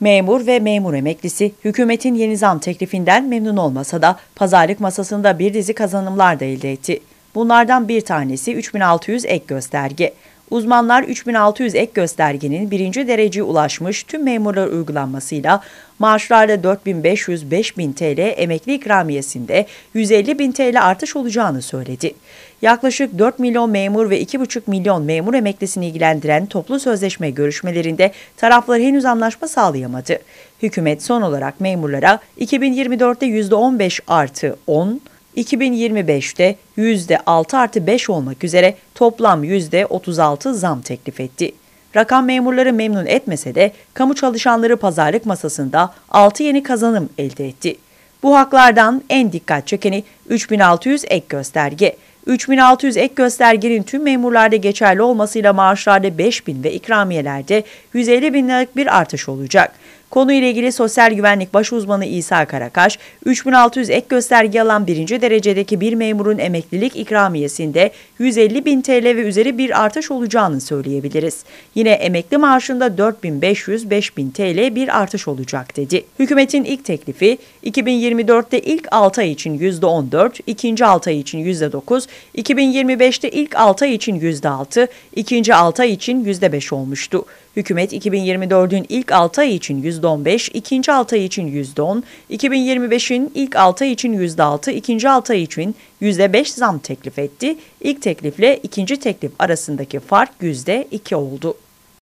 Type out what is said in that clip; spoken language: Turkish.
Memur ve memur emeklisi hükümetin yeni zam teklifinden memnun olmasa da pazarlık masasında bir dizi kazanımlar da elde etti. Bunlardan bir tanesi 3600 ek gösterge. Uzmanlar 3600 ek göstergenin birinci dereceye ulaşmış tüm memurlar uygulanmasıyla maaşlarda 4500-5000 TL emekli ikramiyesinde 150 bin TL artış olacağını söyledi. Yaklaşık 4 milyon memur ve 2,5 milyon memur emeklisini ilgilendiren toplu sözleşme görüşmelerinde taraflar henüz anlaşma sağlayamadı. Hükümet son olarak memurlara 2024'te %15 artı 10, 2025'te %6 artı 5 olmak üzere toplam %36 zam teklif etti. Rakam memurları memnun etmese de kamu çalışanları pazarlık masasında 6 yeni kazanım elde etti. Bu haklardan en dikkat çekeni 3600 ek gösterge. 3600 ek göstergenin tüm memurlarda geçerli olmasıyla maaşlarda 5000 ve ikramiyelerde 150 bin liralık bir artış olacak. Konuyla ilgili Sosyal Güvenlik Baş İsa Karakaş, 3600 ek gösterge alan birinci derecedeki bir memurun emeklilik ikramiyesinde 150 bin TL ve üzeri bir artış olacağını söyleyebiliriz. Yine emekli maaşında 4500-5000 TL bir artış olacak dedi. Hükümetin ilk teklifi 2024'te ilk 6 ay için %14, ikinci 6 ay için %9, 2025'te ilk 6 ay için %6, ikinci 6 ay için %5 olmuştu. Hükümet 2024'ün ilk 6 ay için %9, %15, ikinci altı ay için %10, 2025'in ilk altı ay için %6, ikinci altı ay için %5 zam teklif etti. İlk teklifle ikinci teklif arasındaki fark %2 oldu.